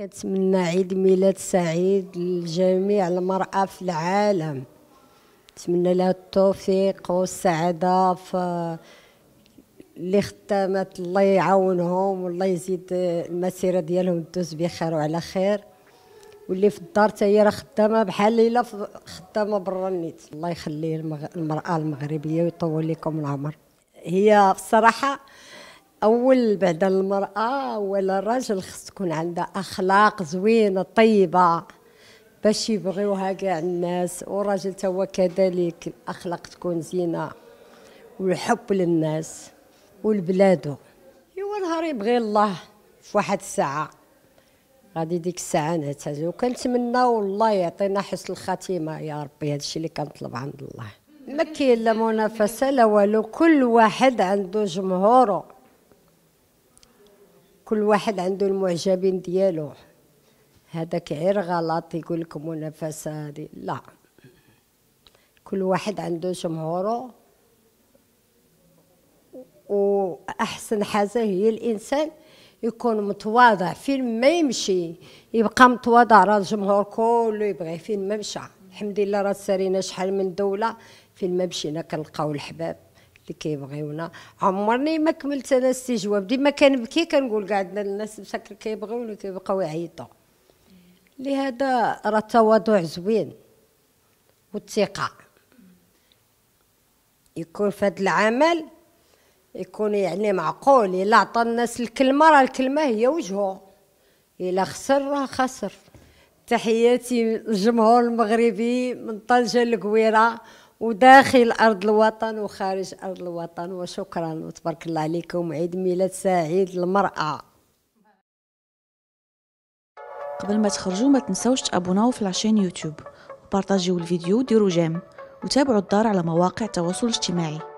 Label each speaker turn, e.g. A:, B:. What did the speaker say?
A: كنتمنى عيد ميلاد سعيد لجميع المرأة في العالم نتمنى لها التوفيق والسعادة في اللي خدامات الله يعاونهم والله يزيد المسيرة ديالهم تدوز بخير وعلى خير واللي في الدار تاهي راه خدامه بحال ليلة خدامه برا النيت الله يخلي المرأة المغربية ويطول لكم العمر هي الصراحة أول بعد المرأة ولا الرجل خص تكون عندها أخلاق زوينة طيبة باش يبغيوها كاع الناس والراجل تا هو كذلك الأخلاق تكون زينة والحب للناس والبلادو إيوا نهار يبغي الله في واحد الساعة غادي ديك الساعة نعتزل وكنتمنى والله يعطينا حسن الخاتمة يا ربي هادشي اللي كنطلب عند الله ما كاين لا منافسة لا والو كل واحد عنده جمهوره كل واحد عنده المعجبين ديالو هذاك غير غلط يقول لك منافسة هذه لا كل واحد عنده جمهوره وأحسن حاجة هي الإنسان يكون متواضع فين ما يمشي يبقى متواضع راه الجمهور كله يبغي فين ما مشى الحمد لله راه سارينا شحال من دولة فين ما مشينا كنلقاو الحباب اللي كيبغيونا عمرني ما كملت انا الاستجواب ديما كنبكي كنقول كاع الناس مسكر كيبغيونا كيبقاو يعيطوا لهذا راه التواضع زوين والثقه يكون في هذا العمل يكون يعني معقول الا عطى الناس الكلمه راه الكلمه هي وجهه الا خسر راه خسر تحياتي للجمهور المغربي من طنجه لكويره وداخل أرض الوطن وخارج أرض الوطن وشكرا وتبارك الله عليكم عيد ميلاد سعيد للمرأة قبل ما تخرجوا ما تنساوش تابوناو في لاشين يوتيوب وبارطاجيو الفيديو وديروا جيم وتابعوا الدار على مواقع التواصل الاجتماعي